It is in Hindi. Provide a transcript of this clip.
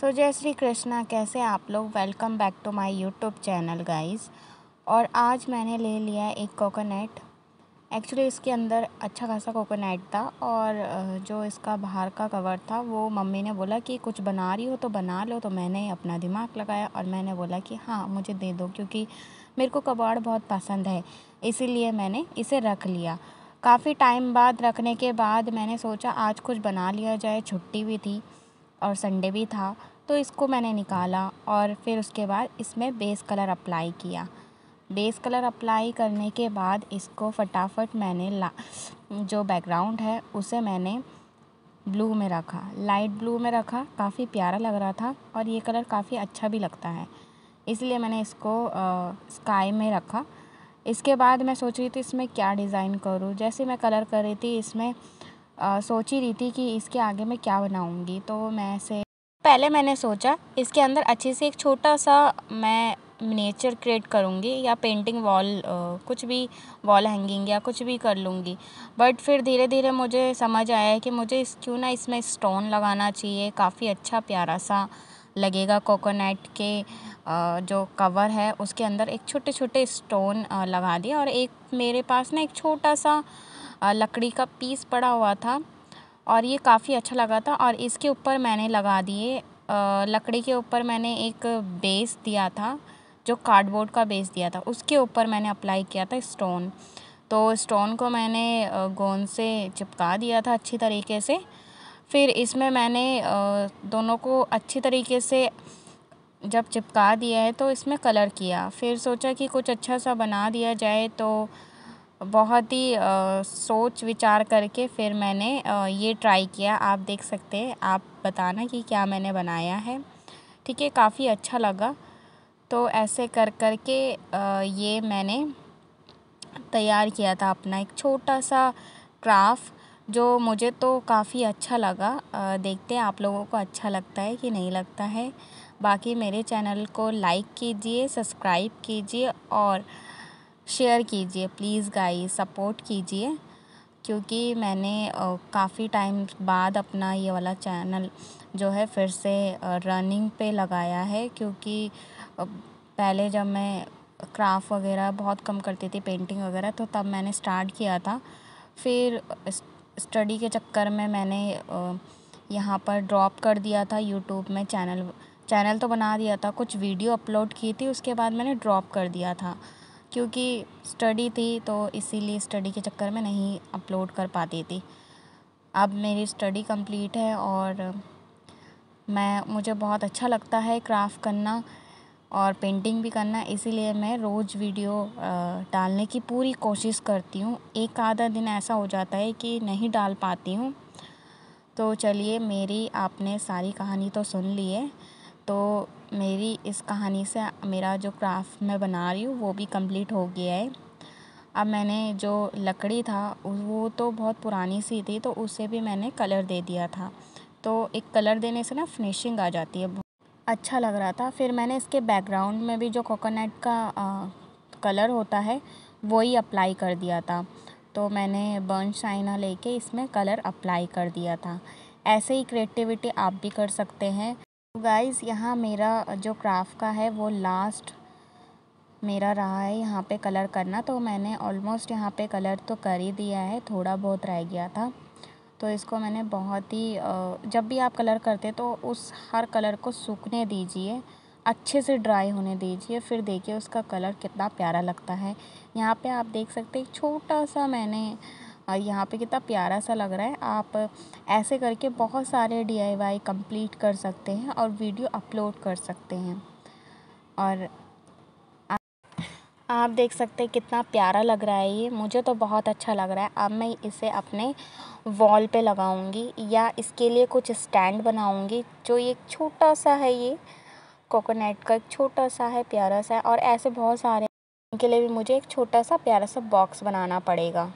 सो जय श्री कृष्णा कैसे आप लोग welcome back to my YouTube channel guys और आज मैंने ले लिया एक कोकोनट एक्चुअली इसके अंदर अच्छा खासा कोकोनट था और जो इसका बाहर का कवर था वो मम्मी ने बोला कि कुछ बना रही हो तो बना लो तो मैंने अपना दिमाग लगाया और मैंने बोला कि हाँ मुझे दे दो क्योंकि मेरे को कबाड़ बहुत पसंद है इसीलिए मैंने इसे रख लिया काफ़ी टाइम बाद रखने के बाद मैंने सोचा आज कुछ बना लिया जाए छुट्टी भी थी और संडे भी था तो इसको मैंने निकाला और फिर उसके बाद इसमें बेस कलर अप्लाई किया बेस कलर अप्लाई करने के बाद इसको फटाफट मैंने ला जो बैकग्राउंड है उसे मैंने ब्लू में रखा लाइट ब्लू में रखा काफ़ी प्यारा लग रहा था और ये कलर काफ़ी अच्छा भी लगता है इसलिए मैंने इसको स्काई में रखा इसके बाद मैं सोच रही थी इसमें क्या डिज़ाइन करूँ जैसे मैं कलर कर रही थी इसमें सोच ही रही थी कि इसके आगे मैं क्या बनाऊँगी तो मैं ऐसे पहले मैंने सोचा इसके अंदर अच्छे से एक छोटा सा मैं नेचर क्रिएट करूँगी या पेंटिंग वॉल कुछ भी वॉल हैंगिंग या कुछ भी कर लूँगी बट फिर धीरे धीरे मुझे समझ आया कि मुझे इस क्यों ना इसमें स्टोन लगाना चाहिए काफ़ी अच्छा प्यारा सा लगेगा कोकोनट के जो कवर है उसके अंदर एक छोटे छोटे स्टोन लगा दिए और एक मेरे पास ना एक छोटा सा लकड़ी का पीस पड़ा हुआ था और ये काफ़ी अच्छा लगा था और इसके ऊपर मैंने लगा दिए लकड़ी के ऊपर मैंने एक बेस दिया था जो कार्डबोर्ड का बेस दिया था उसके ऊपर मैंने अप्लाई किया था स्टोन तो स्टोन को मैंने गोंद से चिपका दिया था अच्छी तरीके से फिर इसमें मैंने दोनों को अच्छी तरीके से जब चिपका दिया है तो इसमें कलर किया फिर सोचा कि कुछ अच्छा सा बना दिया जाए तो बहुत ही सोच विचार करके फिर मैंने ये ट्राई किया आप देख सकते हैं आप बताना कि क्या मैंने बनाया है ठीक है काफ़ी अच्छा लगा तो ऐसे कर कर के ये मैंने तैयार किया था अपना एक छोटा सा क्राफ्ट जो मुझे तो काफ़ी अच्छा लगा देखते हैं आप लोगों को अच्छा लगता है कि नहीं लगता है बाकी मेरे चैनल को लाइक कीजिए सब्सक्राइब कीजिए और शेयर कीजिए प्लीज़ गाइस सपोर्ट कीजिए क्योंकि मैंने काफ़ी टाइम बाद अपना ये वाला चैनल जो है फिर से रनिंग पे लगाया है क्योंकि पहले जब मैं क्राफ्ट वगैरह बहुत कम करती थी पेंटिंग वगैरह तो तब मैंने स्टार्ट किया था फिर स्टडी के चक्कर में मैंने यहाँ पर ड्रॉप कर दिया था यूट्यूब में चैनल चैनल तो बना दिया था कुछ वीडियो अपलोड की थी उसके बाद मैंने ड्रॉप कर दिया था क्योंकि स्टडी थी तो इसीलिए स्टडी के चक्कर में नहीं अपलोड कर पाती थी अब मेरी स्टडी कंप्लीट है और मैं मुझे बहुत अच्छा लगता है क्राफ्ट करना और पेंटिंग भी करना इसीलिए मैं रोज़ वीडियो डालने की पूरी कोशिश करती हूँ एक आधा दिन ऐसा हो जाता है कि नहीं डाल पाती हूँ तो चलिए मेरी आपने सारी कहानी तो सुन ली है तो मेरी इस कहानी से मेरा जो क्राफ़्ट मैं बना रही हूँ वो भी कम्प्लीट हो गया है अब मैंने जो लकड़ी था वो तो बहुत पुरानी सी थी तो उसे भी मैंने कलर दे दिया था तो एक कलर देने से ना फिनिशिंग आ जाती है अच्छा लग रहा था फिर मैंने इसके बैकग्राउंड में भी जो कोकोनट का आ, कलर होता है वही अप्लाई कर दिया था तो मैंने बर्न शाइना लेके इसमें कलर अप्लाई कर दिया था ऐसे ही क्रिएटिविटी आप भी कर सकते हैं गाइस यहाँ मेरा जो क्राफ्ट का है वो लास्ट मेरा रहा है यहाँ पे कलर करना तो मैंने ऑलमोस्ट यहाँ पे कलर तो कर ही दिया है थोड़ा बहुत रह गया था तो इसको मैंने बहुत ही जब भी आप कलर करते तो उस हर कलर को सूखने दीजिए अच्छे से ड्राई होने दीजिए फिर देखिए उसका कलर कितना प्यारा लगता है यहाँ पे आप देख सकते हैं छोटा सा मैंने और यहाँ पे कितना प्यारा सा लग रहा है आप ऐसे करके बहुत सारे डी आई वाई कम्प्लीट कर सकते हैं और वीडियो अपलोड कर सकते हैं और आप देख सकते हैं कितना प्यारा लग रहा है ये मुझे तो बहुत अच्छा लग रहा है अब मैं इसे अपने वॉल पे लगाऊंगी या इसके लिए कुछ स्टैंड बनाऊंगी जो ये छोटा सा है ये कोकोनट का एक छोटा सा है प्यारा सा है और ऐसे बहुत सारे के लिए भी मुझे एक छोटा सा प्यारा सा बॉक्स बनाना पड़ेगा